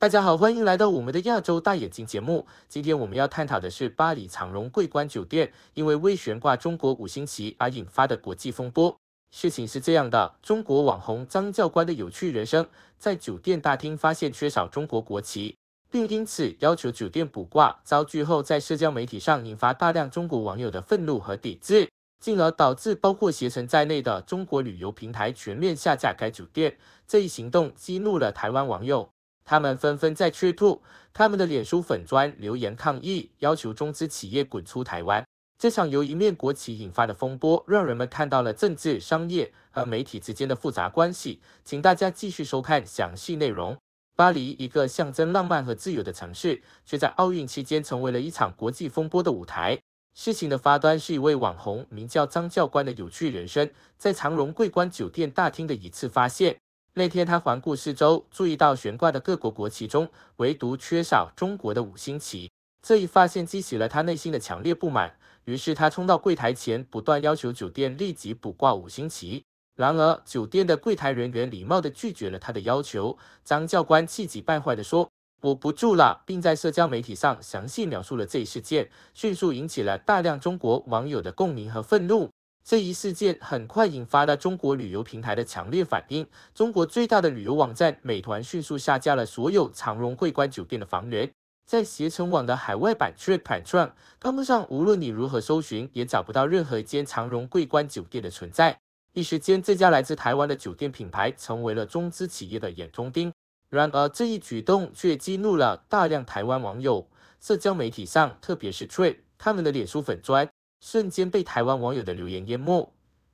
大家好，欢迎来到我们的亚洲大眼睛节目。今天我们要探讨的是巴黎长荣桂冠酒店因为未悬挂中国五星旗而引发的国际风波。事情是这样的：中国网红张教官的有趣人生，在酒店大厅发现缺少中国国旗，并因此要求酒店补挂，遭拒后在社交媒体上引发大量中国网友的愤怒和抵制，进而导致包括携程在内的中国旅游平台全面下架该酒店。这一行动激怒了台湾网友。他们纷纷在催吐，他们的脸书粉砖留言抗议，要求中资企业滚出台湾。这场由一面国旗引发的风波，让人们看到了政治、商业和媒体之间的复杂关系。请大家继续收看详细内容。巴黎，一个象征浪漫和自由的城市，却在奥运期间成为了一场国际风波的舞台。事情的发端是一位网红，名叫张教官的有趣人生，在长荣桂冠酒店大厅的一次发现。那天，他环顾四周，注意到悬挂的各国国旗中唯独缺少中国的五星旗。这一发现激起了他内心的强烈不满，于是他冲到柜台前，不断要求酒店立即补挂五星旗。然而，酒店的柜台人员礼貌地拒绝了他的要求。张教官气急败坏地说：“我不住了！”并在社交媒体上详细描述了这一事件，迅速引起了大量中国网友的共鸣和愤怒。这一事件很快引发了中国旅游平台的强烈反应。中国最大的旅游网站美团迅速下架了所有长荣桂冠酒店的房源。在携程网的海外版 Trip.com 上，无论你如何搜寻，也找不到任何一间长荣桂冠酒店的存在。一时间，这家来自台湾的酒店品牌成为了中资企业的眼中钉。然而，这一举动却激怒了大量台湾网友。社交媒体上，特别是 Trip 他们的脸书粉砖。瞬间被台湾网友的留言淹没，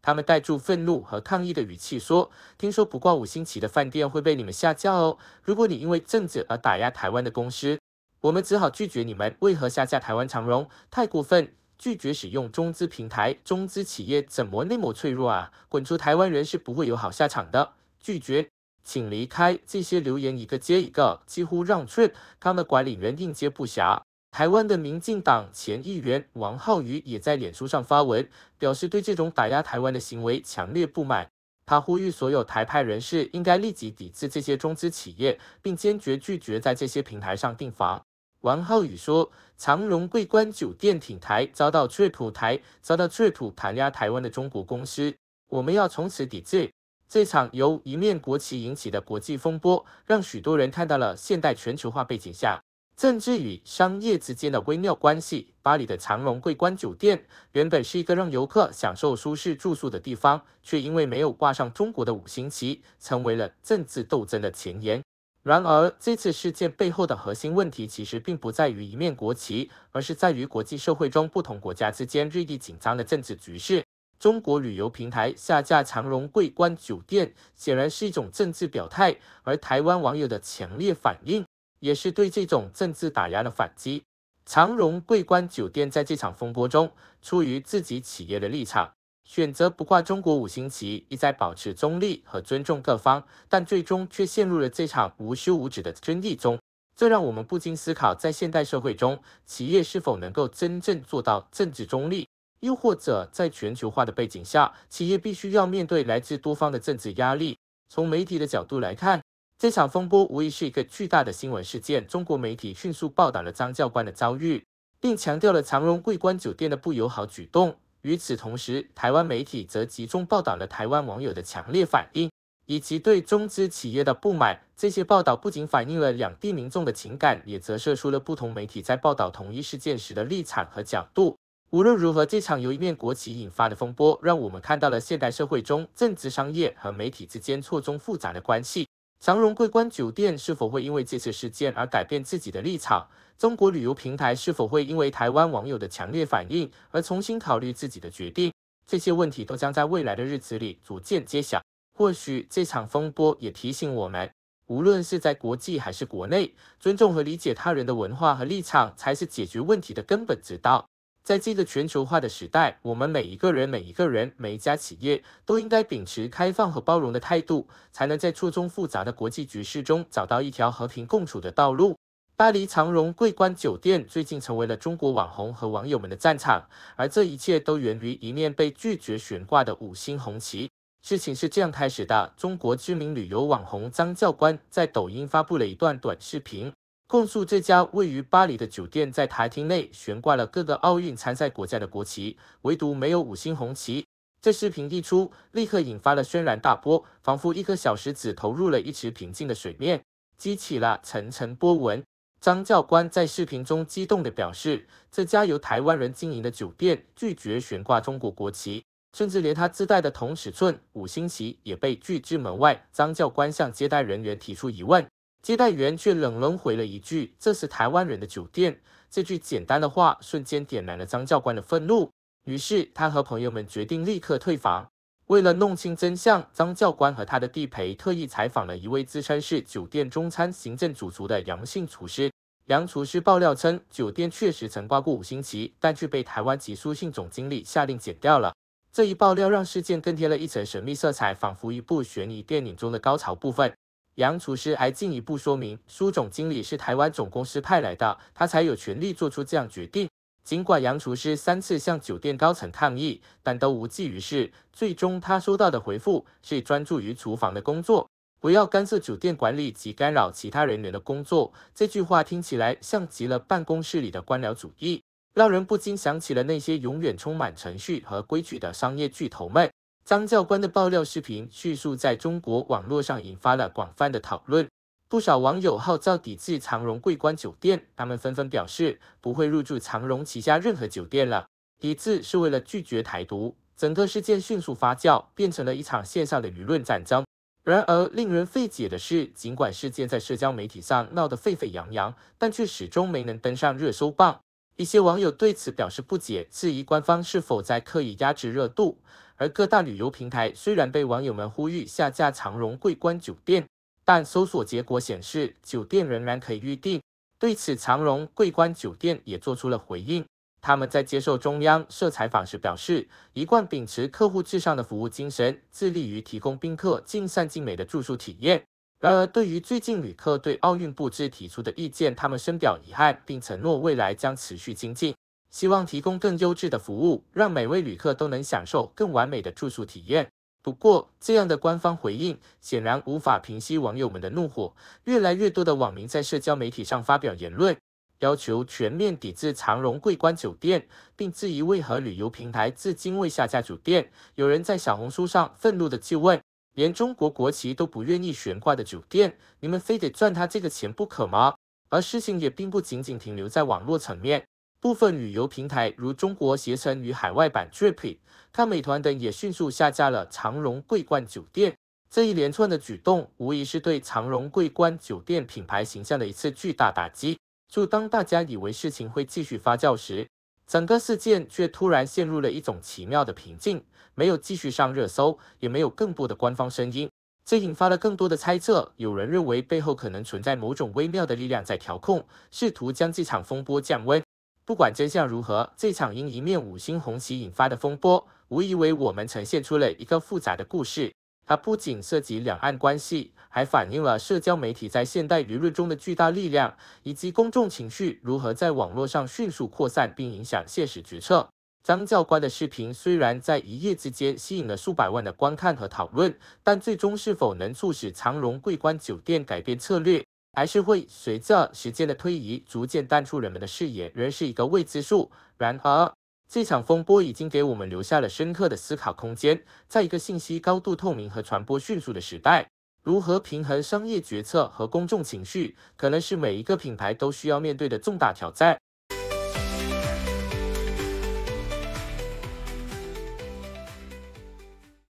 他们带住愤怒和抗议的语气说：“听说不挂五星旗的饭店会被你们下架哦。如果你因为政治而打压台湾的公司，我们只好拒绝你们。为何下架台湾长荣？太过分！拒绝使用中资平台，中资企业怎么那么脆弱啊？滚出台湾人是不会有好下场的。拒绝，请离开。”这些留言一个接一个，几乎让 t r i p 他们的管理员应接不暇。台湾的民进党前议员王浩宇也在脸书上发文，表示对这种打压台湾的行为强烈不满。他呼吁所有台派人士应该立即抵制这些中资企业，并坚决拒绝在这些平台上订房。王浩宇说：“长荣桂冠酒店挺台，遭到翠土台遭到翠土弹压台湾的中国公司，我们要从此抵制。”这场由一面国旗引起的国际风波，让许多人看到了现代全球化背景下。政治与商业之间的微妙关系。巴黎的长荣桂冠酒店原本是一个让游客享受舒适住宿的地方，却因为没有挂上中国的五星旗，成为了政治斗争的前沿。然而，这次事件背后的核心问题其实并不在于一面国旗，而是在于国际社会中不同国家之间日益紧张的政治局势。中国旅游平台下架长荣桂冠酒店，显然是一种政治表态，而台湾网友的强烈反应。也是对这种政治打压的反击。长荣桂冠酒店在这场风波中，出于自己企业的立场，选择不挂中国五星旗，一再保持中立和尊重各方，但最终却陷入了这场无休无止的争议中。这让我们不禁思考：在现代社会中，企业是否能够真正做到政治中立？又或者，在全球化的背景下，企业必须要面对来自多方的政治压力？从媒体的角度来看。这场风波无疑是一个巨大的新闻事件。中国媒体迅速报道了张教官的遭遇，并强调了长荣桂冠酒店的不友好举动。与此同时，台湾媒体则集中报道了台湾网友的强烈反应以及对中资企业的不满。这些报道不仅反映了两地民众的情感，也折射出了不同媒体在报道同一事件时的立场和角度。无论如何，这场由一面国旗引发的风波，让我们看到了现代社会中政治、商业和媒体之间错综复杂的关系。祥荣桂冠酒店是否会因为这次事件而改变自己的立场？中国旅游平台是否会因为台湾网友的强烈反应而重新考虑自己的决定？这些问题都将在未来的日子里逐渐揭晓。或许这场风波也提醒我们，无论是在国际还是国内，尊重和理解他人的文化和立场才是解决问题的根本之道。在这个全球化的时代，我们每一个人、每一个人、每一家企业都应该秉持开放和包容的态度，才能在错综复杂的国际局势中找到一条和平共处的道路。巴黎长荣桂冠酒店最近成为了中国网红和网友们的战场，而这一切都源于一面被拒绝悬挂的五星红旗。事情是这样开始的：中国知名旅游网红张教官在抖音发布了一段短视频。供述，这家位于巴黎的酒店在台厅内悬挂了各个奥运参赛国家的国旗，唯独没有五星红旗。这视频一出，立刻引发了轩然大波，仿佛一颗小石子投入了一池平静的水面，激起了层层波纹。张教官在视频中激动地表示，这家由台湾人经营的酒店拒绝悬挂中国国旗，甚至连他自带的同尺寸五星旗也被拒之门外。张教官向接待人员提出疑问。接待员却冷冷回了一句：“这是台湾人的酒店。”这句简单的话瞬间点燃了张教官的愤怒。于是他和朋友们决定立刻退房。为了弄清真相，张教官和他的地陪特意采访了一位自称是酒店中餐行政主厨的杨姓厨师。杨厨师爆料称，酒店确实曾挂过五星旗，但却被台湾籍苏姓总经理下令剪掉了。这一爆料让事件更添了一层神秘色彩，仿佛一部悬疑电影中的高潮部分。杨厨师还进一步说明，苏总经理是台湾总公司派来的，他才有权利做出这样决定。尽管杨厨师三次向酒店高层抗议，但都无济于事。最终，他收到的回复是：专注于厨房的工作，不要干涉酒店管理及干扰其他人员的工作。这句话听起来像极了办公室里的官僚主义，让人不禁想起了那些永远充满程序和规矩的商业巨头们。张教官的爆料视频迅速在中国网络上引发了广泛的讨论，不少网友号召抵制长荣桂冠酒店，他们纷纷表示不会入住长荣旗下任何酒店了。抵制是为了拒绝台独。整个事件迅速发酵，变成了一场线上的舆论战争。然而，令人费解的是，尽管事件在社交媒体上闹得沸沸扬扬，但却始终没能登上热搜榜。一些网友对此表示不解，质疑官方是否在刻意压制热度。而各大旅游平台虽然被网友们呼吁下架长荣桂冠酒店，但搜索结果显示酒店仍然可以预订。对此，长荣桂冠酒店也做出了回应。他们在接受中央社采访时表示，一贯秉持客户至上的服务精神，致力于提供宾客尽善尽美的住宿体验。然而，对于最近旅客对奥运布置提出的意见，他们深表遗憾，并承诺未来将持续精进。希望提供更优质的服务，让每位旅客都能享受更完美的住宿体验。不过，这样的官方回应显然无法平息网友们的怒火。越来越多的网民在社交媒体上发表言论，要求全面抵制长荣桂冠酒店，并质疑为何旅游平台至今未下架酒店。有人在小红书上愤怒的质问：“连中国国旗都不愿意悬挂的酒店，你们非得赚他这个钱不可吗？”而事情也并不仅仅停留在网络层面。部分旅游平台，如中国携程与海外版 Trip、看美团等，也迅速下架了长荣桂冠酒店。这一连串的举动，无疑是对长荣桂冠酒店品牌形象的一次巨大打击。就当大家以为事情会继续发酵时，整个事件却突然陷入了一种奇妙的平静，没有继续上热搜，也没有更多的官方声音，这引发了更多的猜测。有人认为背后可能存在某种微妙的力量在调控，试图将这场风波降温。不管真相如何，这场因一面五星红旗引发的风波，无疑为我们呈现出了一个复杂的故事。它不仅涉及两岸关系，还反映了社交媒体在现代舆论中的巨大力量，以及公众情绪如何在网络上迅速扩散并影响现实决策。张教官的视频虽然在一夜之间吸引了数百万的观看和讨论，但最终是否能促使长荣桂冠酒店改变策略？还是会随着时间的推移逐渐淡出人们的视野，仍是一个未知数。然而，这场风波已经给我们留下了深刻的思考空间。在一个信息高度透明和传播迅速的时代，如何平衡商业决策和公众情绪，可能是每一个品牌都需要面对的重大挑战。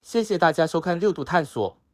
谢谢大家收看六度探索。